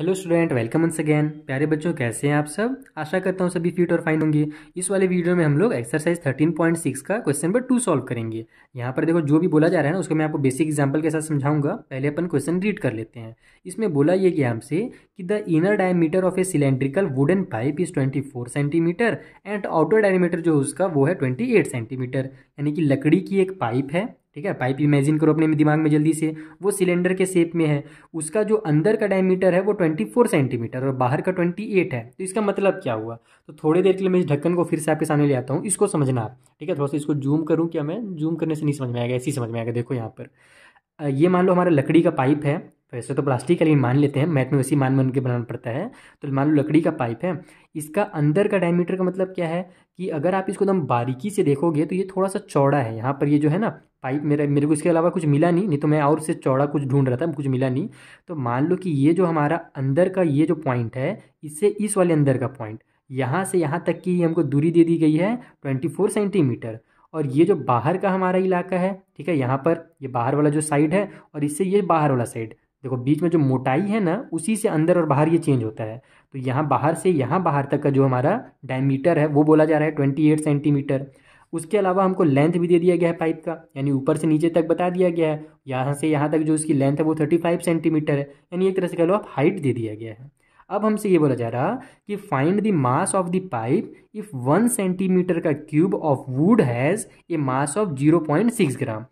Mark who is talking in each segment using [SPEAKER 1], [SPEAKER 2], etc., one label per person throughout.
[SPEAKER 1] hello student welcome once again प्यारे बच्चों कैसे हैं आप सब आशा करता हूँ सभी फिट और फाइन होंगे इस वाले वीडियो में हम लोग एक्सरसाइज 13.6 का क्वेश्चन नंबर टू सॉल्व करेंगे यहाँ पर देखो जो भी बोला जा रहा है ना उसको मैं आपको बेसिक एग्जांपल के साथ समझाऊंगा पहले अपन क्वेश्चन रीड कर लेते हैं इसमें बोला ये कि हमसे कि the inner diameter of a cylindrical wooden pipe is twenty centimetre and outer diameter जो उसका वो है ट्वेंटी सेंटीमीटर यानी कि लकड़ी की एक पाइप है ठीक है पाइप इमेजिन करो अपने दिमाग में जल्दी से वो सिलेंडर के शेप में है उसका जो अंदर का डायमीटर है वो ट्वेंटी फोर सेंटीमीटर और बाहर का ट्वेंटी एट है तो इसका मतलब क्या हुआ तो थोड़ी देर के लिए मैं इस ढक्कन को फिर से आपके सामने ले आता हूँ इसको समझना आप ठीक है थोड़ा सा इसको जूम करूँ क्या मैं जूम करने से नहीं समझ में आएगा ऐसी समझ में आएगा देखो यहाँ पर ये मान लो हमारा लकड़ी का पाइप है तो वैसे तो प्लास्टिक का लेकिन मान लेते हैं मैथ में उसी मान में उनके बनाना पड़ता है तो मान लो लकड़ी का पाइप है इसका अंदर का डायमीटर का मतलब क्या है कि अगर आप इसको एकदम बारीकी से देखोगे तो ये थोड़ा सा चौड़ा है यहाँ पर ये जो है ना पाइप मेरा मेरे को इसके अलावा कुछ मिला नहीं नहीं तो मैं और से चौड़ा कुछ ढूंढ रहा था कुछ मिला नहीं तो मान लो कि ये जो हमारा अंदर का ये जो पॉइंट है इससे इस वाले अंदर का पॉइंट यहाँ से यहाँ तक की हमको दूरी दे दी गई है ट्वेंटी फोर सेंटीमीटर और ये जो बाहर का हमारा इलाका है ठीक है यहाँ पर ये बाहर वाला जो साइड है और इससे ये बाहर वाला साइड देखो बीच में जो मोटाई है ना उसी से अंदर और बाहर ये चेंज होता है तो यहाँ बाहर से यहाँ बाहर तक का जो हमारा डायमीटर है वो बोला जा रहा है ट्वेंटी एट सेंटीमीटर उसके अलावा हमको लेंथ भी दे दिया गया है पाइप का यानी ऊपर से नीचे तक बता दिया गया है यहाँ से यहाँ तक जो उसकी लेंथ है वो थर्टी फाइव सेंटीमीटर है यानी एक तरह से कह लो आप हाइट दे दिया गया है अब हमसे ये बोला जा रहा कि find the mass of the pipe if one centimetre का cube of wood has a mass of zero point six gram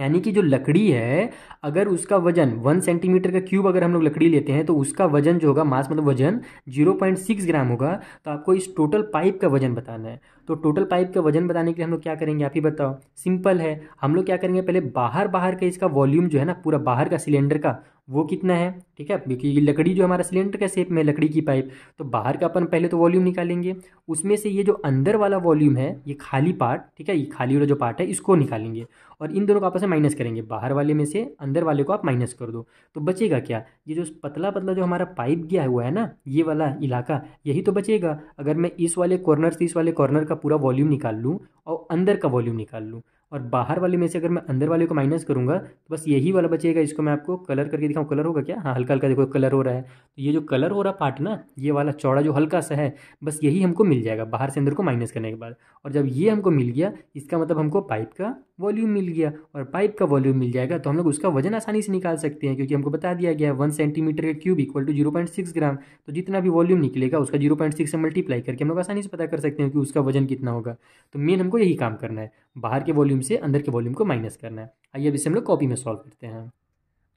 [SPEAKER 1] यानी कि जो लकड़ी है अगर उसका वजन वन सेंटीमीटर का क्यूब अगर हम लोग लकड़ी लेते हैं तो उसका वजन जो होगा मास मतलब वजन जीरो पॉइंट सिक्स ग्राम होगा तो आपको इस टोटल पाइप का वजन बताना है तो टोटल पाइप का वजन बताने के लिए हम लोग क्या करेंगे आप ही बताओ सिंपल है हम लोग क्या करेंगे पहले बाहर बाहर का इसका वॉल्यूम जो है ना पूरा बाहर का सिलेंडर का वो कितना है ठीक है क्योंकि लकड़ी जो हमारा सिलेंडर का शेप में लकड़ी की पाइप तो बाहर का अपन पहले तो वॉल्यूम निकालेंगे उसमें से ये जो अंदर वाला वॉल्यूम है ये खाली पार्ट ठीक है ये खाली वाला जो पार्ट है इसको निकालेंगे और इन दोनों को आपस में माइनस करेंगे बाहर वाले में से अंदर वाले को आप माइनस कर दो तो बचेगा क्या ये जो पतला पतला जो हमारा पाइप गया हुआ है ना ये वाला इलाका यही तो बचेगा अगर मैं इस वाले कॉर्नर से इस वाले कॉर्नर का पूरा वॉल्यूम निकाल लूँ और अंदर का वॉल्यूम निकाल लूँ और बाहर वाले में से अगर मैं अंदर वाले को माइनस करूँगा तो बस यही वाला बचेगा इसको मैं आपको कलर करके दिखाऊँ कलर होगा क्या हाँ हल्का हल्का देखो कलर हो रहा है तो ये जो कलर हो रहा पार्ट ना ये वाला चौड़ा जो हल्का सा है बस यही हमको मिल जाएगा बाहर से अंदर को माइनस करने के बाद और जब ये हमको मिल गया इसका मतलब हमको पाइप का वॉल्यूम मिल गया और पाइप का वॉल्यूम मिल जाएगा तो हम लोग उसका वजन आसानी से निकाल सकते हैं क्योंकि हमको बता दिया गया है वन सेंटीमीटर का cube equal to zero point six gram तो जितना भी वॉल्यूम निकलेगा उसका जीरो पॉइंट सिक्स से मल्टीप्लाई करके हम लोग आसानी से पता कर सकते हैं कि उसका वजन कितना होगा तो मेन हमको यही काम करना है बाहर के वॉल्यूम से अंदर के वॉल्यूम को माइनस करना है आइए अब इसे हम लोग कॉपी में सॉल्व करते हैं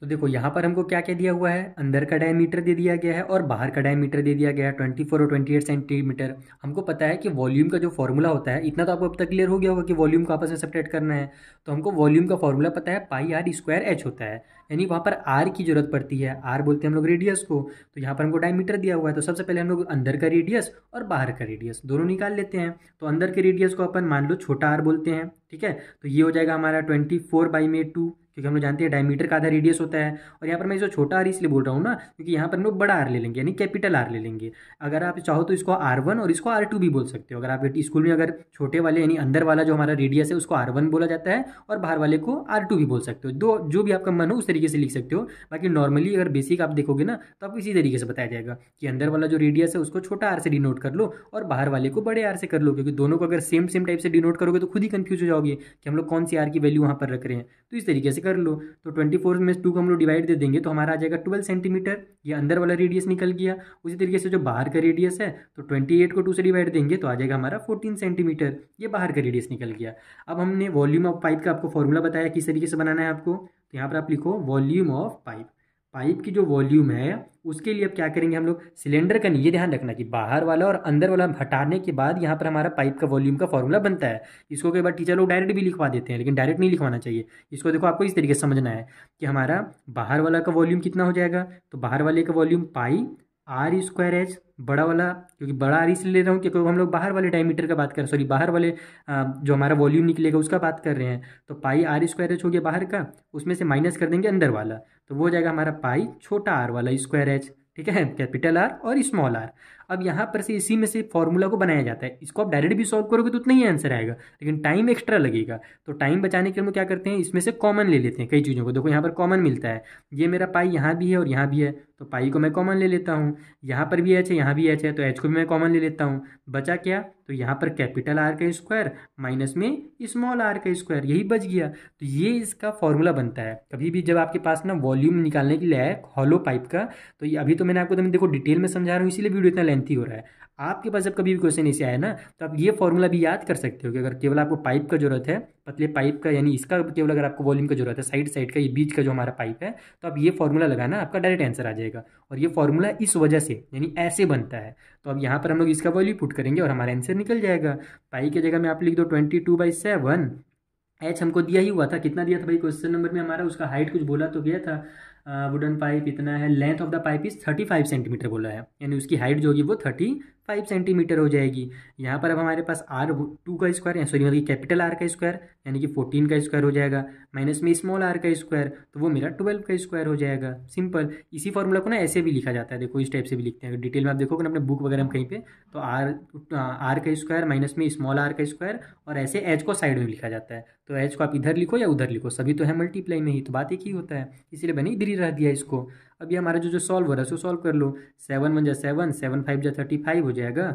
[SPEAKER 1] तो देखो यहाँ पर हमको क्या क्या दिया हुआ है अंदर का डायमीटर दे दिया गया है और बाहर का डायमीटर दे दिया गया है ट्वेंटी फोर और ट्वेंटी एट सेंटीमीटर हमको पता है कि वॉल्यूम का जो फॉर्मूला होता है इतना तो आपको अब तक क्लियर हो गया होगा कि वॉल्यूम को आपस में सेपरेट करना है तो हमको वॉल्यूम का फॉर्मूला पता है पाई आर स्क्वायर एच होता है यानी वहाँ पर आर की जरूरत पड़ती है आर बोलते हैं हम लोग रेडियस को तो यहाँ पर हमको डायमीटर दिया हुआ है तो सबसे पहले हम लोग अंदर का रेडियस और बाहर का रेडियस दोनों निकाल लेते हैं तो अंदर के रेडियस को अपन मान लो छोटा आर बोलते हैं ठीक है तो ये हो जाएगा हमारा ट्वेंटी फोर बाई में टू क्योंकि हम लोग जानते हैं डायमीटर का आधा रेडियस होता है और यहाँ पर मैं जो छोटा आर इसलिए बोल रहा हूँ ना क्योंकि यहाँ पर हम लोग बड़ा आर ले लेंगे यानी कैपिटल आर ले लेंगे अगर आप चाहो तो इसको आर वन और इसको आर टू भी बोल सकते हो अगर आप स्कूल में अगर छोटे वाले यानी अंदर वाला जो हमारा रेडियस है उसको आर वन बोला जाता है और बाहर वाले को आर टू भी बोल सकते हो दो जो भी आपका मन हो उस तरीके से लिख सकते हो बाकी नॉर्मली अगर बेसिक आप देखोगे ना तो आपको इसी तरीके से बताया जाएगा कि अंदर वाला जो रेडियस है उसको छोटा आर से डिनोट कर लो और बाहर वाले को बड़े आर से कर लो क्योंकि दोनों को अगर सेम सेम टाइप से डिनोट करोगे तो खुद ही कंफ्यूज हो जाओगे कि हम लोग कौन सी आर की वैल्यू वहां पर रख रहे हैं तो इस तरीके से कर लो तो ट्वेंटी फोर में टू को हम लोग डिवाइड दे देंगे तो हमारा आ जाएगा ट्वेल्व सेंटीमीटर ये अंदर वाला रेडियस निकल गया उसी तरीके से जो बाहर का रेडियस है तो ट्वेंटी एट को टू से डिवाइड देंगे तो आ जाएगा हमारा फोर्टीन सेंटीमीटर ये बाहर का रेडियस निकल गया अब हमने वॉल्यूम ऑफ पाइप का आपको फॉर्मूला बताया किस तरीके से बनाना है आपको तो यहाँ पर आप लिखो वॉल्यूम ऑफ पाइप पाइप की जो वॉल्यूम है उसके लिए अब क्या करेंगे हम लोग सिलेंडर का नहीं ये ध्यान रखना कि बाहर वाला और अंदर वाला हटाने के बाद यहाँ पर हमारा पाइप का वॉल्यूम का फॉर्मूला बनता है इसको कई बार टीचर लोग डायरेक्ट भी लिखवा देते हैं लेकिन डायरेक्ट नहीं लिखवाना चाहिए इसको देखो आपको इस तरीके से समझना है कि हमारा बाहर वाला का वॉल्यूम कितना हो जाएगा तो बाहर वाले का volume pi R square H बड़ा वाला क्योंकि बड़ा आर इसलिए ले रहा हूँ क्योंकि हम लोग बाहर वाले डायमीटर का बात कर रहे हैं सॉरी बाहर वाले जो हमारा वॉल्यूम निकलेगा उसका बात कर रहे हैं तो पाई आर स्क्वायर एच हो गया बाहर का उसमें से माइनस कर देंगे अंदर वाला तो वो हो जाएगा हमारा पाई छोटा आर वाला स्क्वायर एच ठीक है कैपिटल आर और स्मॉल आर अब यहाँ पर से इसी में से फॉर्मूला को बनाया जाता है इसको आप डायरेक्ट भी सॉल्व करोगे तो उतना ही आंसर आएगा लेकिन टाइम एक्स्ट्रा लगेगा तो टाइम बचाने के लिए हम क्या करते हैं इसमें से कॉमन ले लेते हैं कई चीज़ों को देखो यहाँ पर कॉमन मिलता है ये मेरा पाई यहाँ भी है और यहाँ भी है तो पाई को मैं कॉमन ले लेता हूँ यहाँ पर भी एच है यहाँ भी एच है तो एच को भी मैं कॉमन ले लेता हूँ बचा क्या तो यहाँ पर कैपिटल आर का स्क्वायर माइनस में स्मॉल आर का स्क्वायर यही बच गया तो ये इसका फॉर्मूला बनता है कभी भी जब आपके पास ना वॉल्यूम निकालने के लिए है हॉलो पाइप का तो ये अभी तो मैंने आपको तो देखो डिटेल में समझा रहा हूँ इसीलिए वीडियो इतना लेंथी हो रहा है आपके पास जब कभी भी क्वेश्चन ऐसे आए ना तो आप ये फॉर्मूला भी याद कर सकते हो कि अगर केवल आपको पाइप का जरूरत है पतले पाइप का यानी इसका केवल अगर आपको वॉल्यूम का जरूरत है साइड साइड का ये बीच का जो हमारा पाइप है तो आप ये फॉर्मूला लगाना आपका डायरेक्ट आंसर आ जाएगा और ये फॉर्मूला इस वजह से यानी ऐसे बनता है तो अब यहाँ पर हम लोग इसका वॉल्यू पुट करेंगे और हमारा आंसर निकल जाएगा पाई की जगह में आप लिख दो twenty two by seven H हमको दिया ही हुआ था कितना दिया था भाई क्वेश्चन नंबर में हमारा उसका हाइट कुछ बोला तो गया था वुडन पाइप इतना है length of the pipe is thirty five centimetre बोला है यानी उसकी हाइट जो होगी वो थर्टी फाइव सेंटीमीटर हो जाएगी यहाँ पर अब हमारे पास आर टू का स्क्वायर सॉरी मतलब कैपिटल आर का स्क्वायर यानी कि फोर्टीन का स्क्वायर हो जाएगा माइनस में स्मॉल आर का स्क्वायर तो वो मेरा ट्वेल्व का स्क्वायर हो जाएगा सिंपल इसी फॉर्मूला को ना ऐसे भी लिखा जाता है देखो इस टाइप से भी लिखते हैं डिटेल में आप देखोगे ना अपने बुक वगैरह हम कहीं पर तो आर आर का स्क्वायर माइनस में स्मॉल आर का स्क्वायर और ऐसे एच को साइड में लिखा जाता है तो एच को आप इधर लिखो या उधर लिखो सभी तो है मल्टीप्लाई में ही तो बात एक ही होता है इसलिए बनी इधर ही रह दिया इसको अब ये हमारा जो जो सॉल्व हो रहा है उसको सॉल्व कर लो सेवन वन जा सेवन सेवन फाइव जा थर्टी फाइव हो जाएगा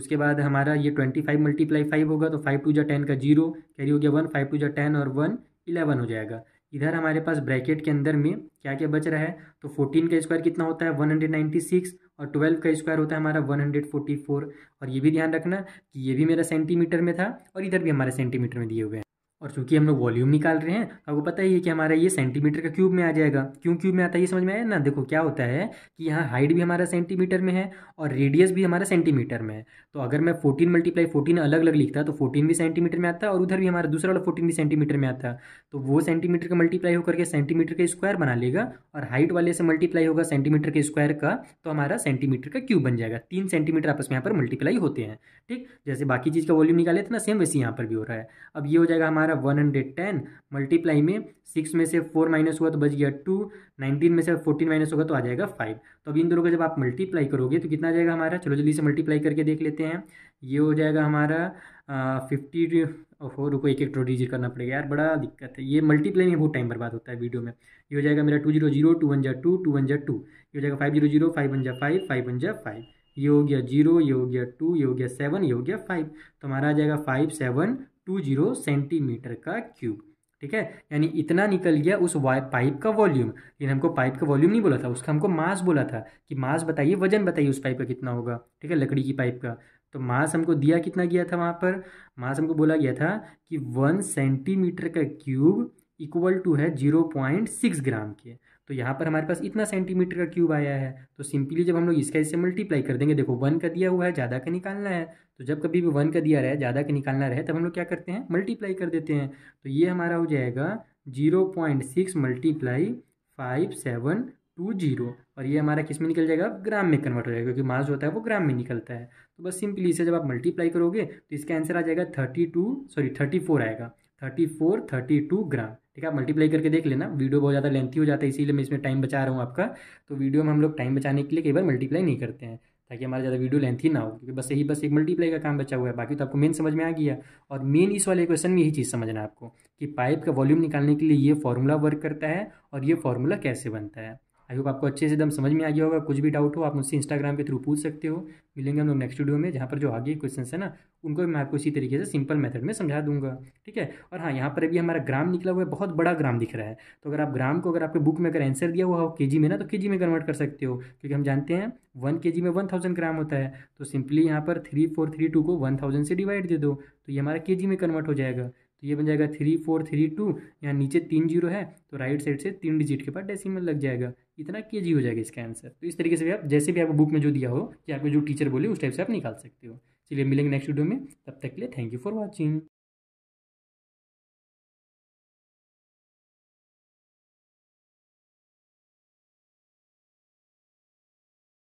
[SPEAKER 1] उसके बाद हमारा ये ट्वेंटी फाइव मल्टीप्लाई फाइव होगा तो फाइव टू जा टेन का जीरो कैरी हो गया वन फाइव टू जा टेन और वन इलेवन हो जाएगा इधर हमारे पास ब्रैकेट के अंदर में क्या क्या बच रहा है तो फोर्टीन का स्क्वायर कितना होता है वन हंड्रेड नाइन्टी सिक्स और ट्वेल्व का स्क्वायर होता है हमारा वन हंड्रेड फोर्टी फोर और ये भी ध्यान रखना कि ये भी मेरा सेंटीमीटर में था और इधर भी हमारे सेंटीमीटर में दिए हुए हैं और चूंकि हम लोग वॉल्यूम निकाल रहे हैं आपको पता ही है कि हमारा ये सेंटीमीटर का क्यूब में आ जाएगा क्यों क्यूब में आता है ये समझ में आया ना देखो क्या होता है कि यहाँ हाइट भी हमारा सेंटीमीटर में है और रेडियस भी हमारा सेंटीमीटर में है तो अगर मैं फोर्टीन मल्टीप्लाई फोर्टीन अलग अलग लिखता तो फोर्टीन भी सेंटीमीटर में आता और उधर भी हमारा दूसरा वाला फोर्टीन भी सेंटीमीटर में आता तो वो सेंटीमीटर का मल्टीप्लाई होकर के सेंटीमीटर का स्क्वायर बना लेगा और हाइट वाले से मल्टीप्लाई होगा सेंटीमीटर के स्क्वायर का तो हमारा सेंटीमीटर का क्यूब बन जाएगा तीन सेंटीमीटर आपस में यहाँ पर मल्टीप्लाई होते हैं ठीक जैसे बाकी चीज़ का वॉल्यूम निकाले थे ना सेम वैसे यहाँ पर भी हो रहा है अब ये हो जाएगा हमारा हमारा वन हंड्रेड टेन मल्टीप्लाई में सिक्स में से फोर माइनस हुआ तो बच गया टू नाइनटीन में से फोर्टीन माइनस होगा तो आ जाएगा फाइव तो अब इन दोनों का जब आप मल्टीप्लाई करोगे तो कितना आ जाएगा हमारा चलो जल्दी से मल्टीप्लाई करके देख लेते हैं ये हो जाएगा हमारा फिफ्टी ओहो रुको एक एक टो डिजिट करना पड़ेगा यार बड़ा दिक्कत है ये मल्टीप्लाई में बहुत टाइम बर्बाद होता है वीडियो में ये हो जाएगा मेरा two zero zero two one जा टू टू वन जा टू ये हो जाएगा five zero zero five one जा फाइव फाइव वन जा फाइव ये हो गया जीरो ये हो गया टू ये हो गया सेवन ये हो गया फाइव तो हमारा आ जाएगा five seven two zero centimetre का क्यूब ठीक है यानी इतना निकल गया उस पाइप का वॉल्यूम लेकिन हमको पाइप का वॉल्यूम नहीं बोला था उसका हमको मास बोला था कि मास बताइए वजन बताइए उस पाइप का कितना होगा ठीक है लकड़ी की पाइप का तो मास हमको दिया कितना गया था वहाँ पर मास हमको बोला गया था कि वन सेंटीमीटर का क्यूब इक्वल टू है जीरो पॉइंट सिक्स ग्राम के तो यहाँ पर हमारे पास इतना सेंटीमीटर का क्यूब आया है तो सिंपली जब हम लोग इसका इससे मल्टीप्लाई कर देंगे देखो वन का दिया हुआ है ज़्यादा का निकालना है तो जब कभी भी वन का दिया रहे ज़्यादा का निकालना रहे तब हम लोग क्या करते हैं मल्टीप्लाई कर देते हैं तो ये हमारा हो जाएगा zero point six multiply five seven two zero और ये हमारा किस में निकल जाएगा ग्राम में कन्वर्ट हो जाएगा क्योंकि मास जो होता है वो ग्राम में निकलता है तो बस सिंपली इसे जब आप मल्टीप्लाई करोगे तो इसका आंसर आ जाएगा thirty two sorry thirty four आएगा thirty four thirty two gram ठीक है आप मल्टीप्लाई करके देख लेना वीडियो बहुत ज़्यादा लेंथी हो जाता है इसीलिए मैं इसमें टाइम बचा रहा हूँ आपका तो वीडियो में हम लोग टाइम बचाने के लिए कई बार मल्टीप्लाई नहीं करते हैं ताकि हमारा ज़्यादा वीडियो लेंथी ना हो क्योंकि बस यही बस एक मल्टीप्लाई का काम बचा हुआ है बाकी तो आपको मेन समझ में आ गया और मेन इस वाले क्वेश्चन में यही चीज़ समझना है आपको कि पाइप का वॉल्यूम निकालने के लिए ये फॉर्मूला वर्क करता है और ये फॉर्मूला कैसे बनता है आई होप आपको अच्छे से एकदम समझ में आ गया होगा कुछ भी डाउट हो आप मुझसे इंस्टाग्राम के थ्रू पूछ सकते हो मिलेंगे हम लोग नेक्स्ट वीडियो में जहाँ पर जो आगे क्वेश्चन है ना उनको मैं आपको इसी तरीके से सिंपल मेथड में समझा दूंगा ठीक है और हाँ यहाँ पर अभी हमारा ग्राम निकला हुआ है बहुत बड़ा ग्राम दिख रहा है तो अगर आप ग्राम को अगर आपके बुक में अगर आंसर दिया हुआ हो के में ना तो के में कन्वर्ट कर सकते हो क्योंकि हम जानते हैं वन के में वन थाउजेंड ग्राम होता है तो सिंपली यहाँ पर थ्री फोर थ्री टू को वन थाउजेंड से डिवाइड दे दो तो ये हमारा के में कन्वर्ट हो जाएगा तो ये बन जाएगा थ्री फोर थ्री टू यहाँ नीचे तीन जीरो है तो राइट साइड से तीन डिजिट के पास डेसिमल लग जाएगा इतना के जी हो जाएगा इसका आंसर तो इस तरीके से भी आप जैसे भी आपको बुक में जो दिया हो या आपको जो टीचर बोले उस टाइप से आप निकाल सकते हो चलिए मिलेंगे नेक्स्ट वीडियो में तब तक के लिए थैंक यू फॉर वॉचिंग